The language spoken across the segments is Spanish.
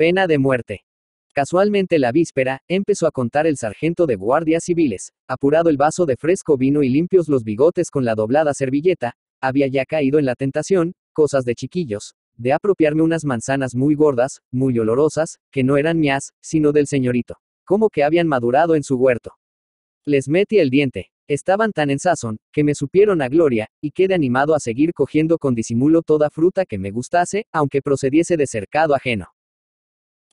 Pena de muerte. Casualmente la víspera, empezó a contar el sargento de guardias civiles, apurado el vaso de fresco vino y limpios los bigotes con la doblada servilleta, había ya caído en la tentación, cosas de chiquillos, de apropiarme unas manzanas muy gordas, muy olorosas, que no eran mías, sino del señorito. Como que habían madurado en su huerto. Les metí el diente, estaban tan en sazón, que me supieron a gloria, y quedé animado a seguir cogiendo con disimulo toda fruta que me gustase, aunque procediese de cercado ajeno.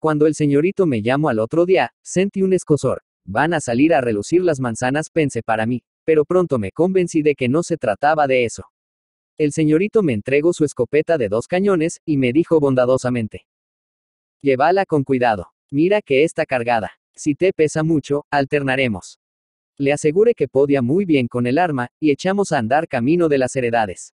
Cuando el señorito me llamó al otro día, sentí un escosor. Van a salir a relucir las manzanas, pensé para mí, pero pronto me convencí de que no se trataba de eso. El señorito me entregó su escopeta de dos cañones, y me dijo bondadosamente. Llévala con cuidado. Mira que está cargada. Si te pesa mucho, alternaremos. Le aseguré que podía muy bien con el arma, y echamos a andar camino de las heredades.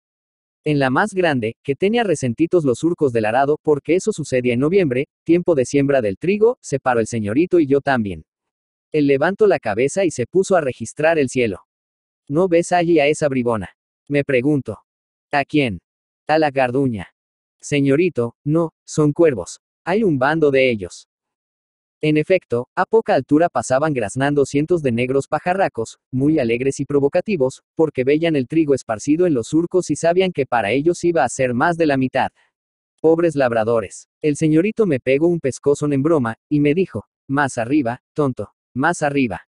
En la más grande, que tenía resentitos los surcos del arado, porque eso sucedía en noviembre, tiempo de siembra del trigo, se paró el señorito y yo también. Él levantó la cabeza y se puso a registrar el cielo. ¿No ves allí a esa bribona? Me pregunto. ¿A quién? A la garduña. Señorito, no, son cuervos. Hay un bando de ellos. En efecto, a poca altura pasaban graznando cientos de negros pajarracos, muy alegres y provocativos, porque veían el trigo esparcido en los surcos y sabían que para ellos iba a ser más de la mitad. Pobres labradores. El señorito me pegó un pescozón en broma, y me dijo, más arriba, tonto, más arriba.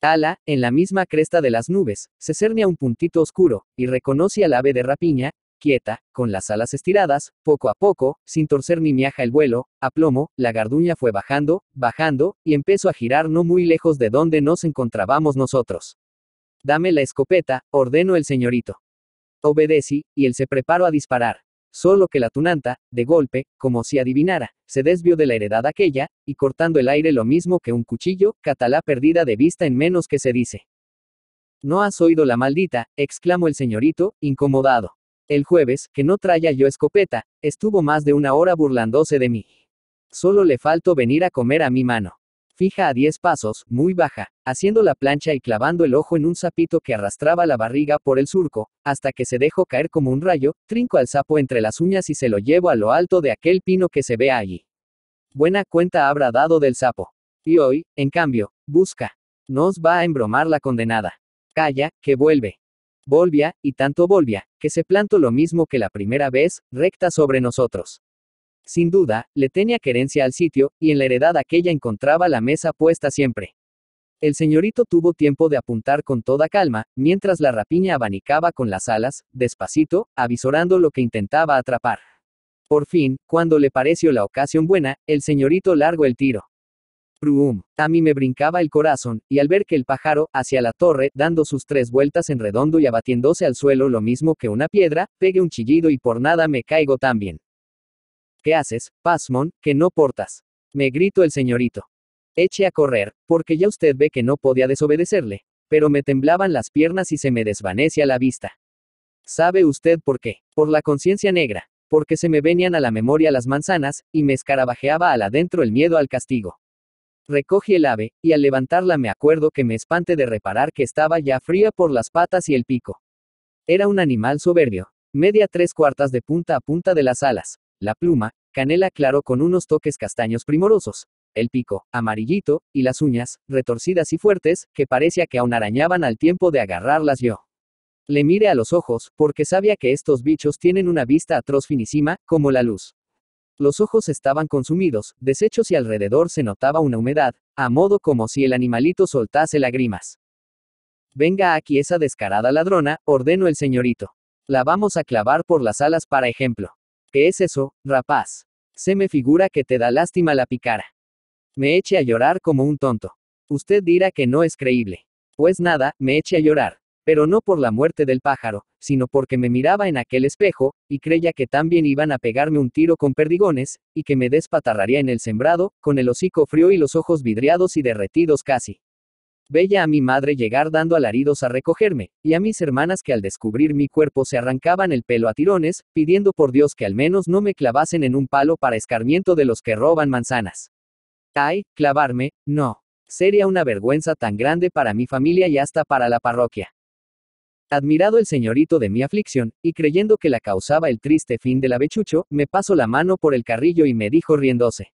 Ala, en la misma cresta de las nubes, se cernea un puntito oscuro, y reconoce al ave de rapiña, quieta, con las alas estiradas, poco a poco, sin torcer ni miaja el vuelo, a plomo, la garduña fue bajando, bajando, y empezó a girar no muy lejos de donde nos encontrábamos nosotros. Dame la escopeta, ordenó el señorito. Obedecí, y él se preparó a disparar. Solo que la tunanta, de golpe, como si adivinara, se desvió de la heredad aquella, y cortando el aire lo mismo que un cuchillo, catalá perdida de vista en menos que se dice. No has oído la maldita, exclamó el señorito, incomodado. El jueves, que no traía yo escopeta, estuvo más de una hora burlándose de mí. Solo le faltó venir a comer a mi mano. Fija a diez pasos, muy baja, haciendo la plancha y clavando el ojo en un sapito que arrastraba la barriga por el surco, hasta que se dejó caer como un rayo, trinco al sapo entre las uñas y se lo llevo a lo alto de aquel pino que se ve allí. Buena cuenta habrá dado del sapo. Y hoy, en cambio, busca. Nos va a embromar la condenada. Calla, que vuelve volvia, y tanto volvia, que se plantó lo mismo que la primera vez, recta sobre nosotros. Sin duda, le tenía querencia al sitio, y en la heredad aquella encontraba la mesa puesta siempre. El señorito tuvo tiempo de apuntar con toda calma, mientras la rapiña abanicaba con las alas, despacito, avisorando lo que intentaba atrapar. Por fin, cuando le pareció la ocasión buena, el señorito largó el tiro. A mí me brincaba el corazón, y al ver que el pájaro, hacia la torre, dando sus tres vueltas en redondo y abatiéndose al suelo lo mismo que una piedra, pegué un chillido y por nada me caigo también. ¿Qué haces, Pasmon, que no portas? Me gritó el señorito. Eche a correr, porque ya usted ve que no podía desobedecerle, pero me temblaban las piernas y se me a la vista. ¿Sabe usted por qué? Por la conciencia negra, porque se me venían a la memoria las manzanas, y me escarabajeaba al adentro el miedo al castigo. Recogí el ave, y al levantarla me acuerdo que me espante de reparar que estaba ya fría por las patas y el pico. Era un animal soberbio. Media tres cuartas de punta a punta de las alas. La pluma, canela claro con unos toques castaños primorosos. El pico, amarillito, y las uñas, retorcidas y fuertes, que parecía que aún arañaban al tiempo de agarrarlas yo. Le mire a los ojos, porque sabía que estos bichos tienen una vista atroz finísima, como la luz. Los ojos estaban consumidos, deshechos y alrededor se notaba una humedad, a modo como si el animalito soltase lágrimas. Venga aquí esa descarada ladrona, ordenó el señorito. La vamos a clavar por las alas para ejemplo. ¿Qué es eso, rapaz? Se me figura que te da lástima la picara. Me eche a llorar como un tonto. Usted dirá que no es creíble. Pues nada, me eche a llorar pero no por la muerte del pájaro, sino porque me miraba en aquel espejo, y creía que también iban a pegarme un tiro con perdigones, y que me despatarraría en el sembrado, con el hocico frío y los ojos vidriados y derretidos casi. Veía a mi madre llegar dando alaridos a recogerme, y a mis hermanas que al descubrir mi cuerpo se arrancaban el pelo a tirones, pidiendo por Dios que al menos no me clavasen en un palo para escarmiento de los que roban manzanas. Ay, clavarme, no. Sería una vergüenza tan grande para mi familia y hasta para la parroquia. Admirado el señorito de mi aflicción, y creyendo que la causaba el triste fin del avechucho, me pasó la mano por el carrillo y me dijo riéndose.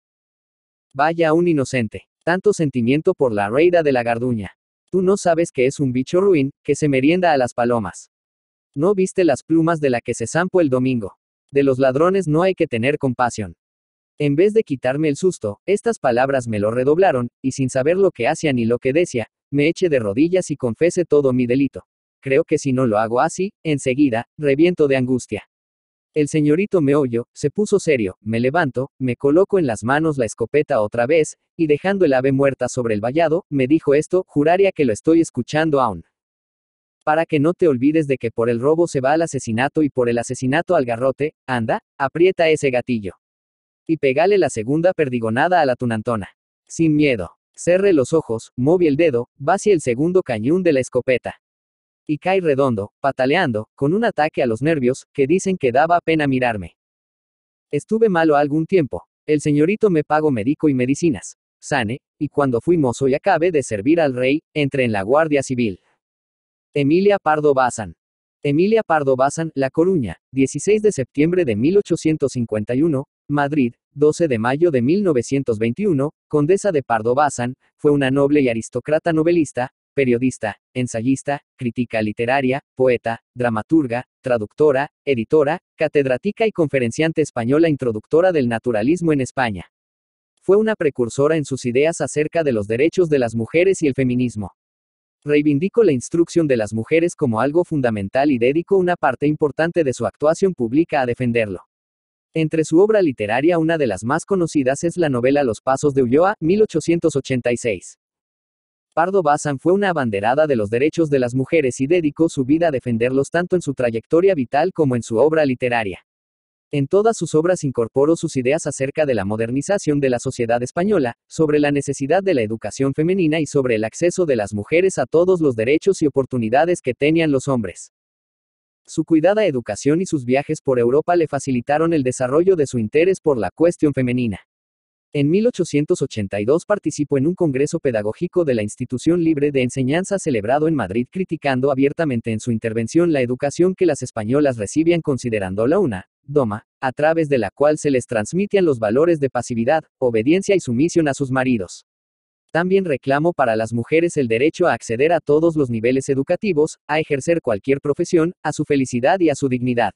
Vaya un inocente. Tanto sentimiento por la reida de la garduña. Tú no sabes que es un bicho ruin, que se merienda a las palomas. No viste las plumas de la que se zampo el domingo. De los ladrones no hay que tener compasión. En vez de quitarme el susto, estas palabras me lo redoblaron, y sin saber lo que hacía ni lo que decía, me eché de rodillas y confese todo mi delito creo que si no lo hago así, enseguida, reviento de angustia. El señorito me oyó, se puso serio, me levanto, me coloco en las manos la escopeta otra vez, y dejando el ave muerta sobre el vallado, me dijo esto, juraría que lo estoy escuchando aún. Para que no te olvides de que por el robo se va al asesinato y por el asesinato al garrote, anda, aprieta ese gatillo. Y pegale la segunda perdigonada a la tunantona. Sin miedo. Cerre los ojos, mueve el dedo, vacía el segundo cañón de la escopeta. Y cae redondo, pataleando, con un ataque a los nervios, que dicen que daba pena mirarme. Estuve malo algún tiempo. El señorito me pagó médico y medicinas. Sane, y cuando fui mozo y acabe de servir al rey, entré en la Guardia Civil. Emilia Pardo Bazán. Emilia Pardo Bazán, La Coruña, 16 de septiembre de 1851, Madrid, 12 de mayo de 1921, Condesa de Pardo Bazán, fue una noble y aristócrata novelista, periodista, ensayista, crítica literaria, poeta, dramaturga, traductora, editora, catedrática y conferenciante española introductora del naturalismo en España. Fue una precursora en sus ideas acerca de los derechos de las mujeres y el feminismo. Reivindicó la instrucción de las mujeres como algo fundamental y dedicó una parte importante de su actuación pública a defenderlo. Entre su obra literaria una de las más conocidas es la novela Los Pasos de Ulloa, 1886. Pardo Bazán fue una abanderada de los derechos de las mujeres y dedicó su vida a defenderlos tanto en su trayectoria vital como en su obra literaria. En todas sus obras incorporó sus ideas acerca de la modernización de la sociedad española, sobre la necesidad de la educación femenina y sobre el acceso de las mujeres a todos los derechos y oportunidades que tenían los hombres. Su cuidada educación y sus viajes por Europa le facilitaron el desarrollo de su interés por la cuestión femenina. En 1882 participó en un congreso pedagógico de la Institución Libre de Enseñanza celebrado en Madrid criticando abiertamente en su intervención la educación que las españolas recibían considerándola una doma, a través de la cual se les transmitían los valores de pasividad, obediencia y sumisión a sus maridos. También reclamo para las mujeres el derecho a acceder a todos los niveles educativos, a ejercer cualquier profesión, a su felicidad y a su dignidad.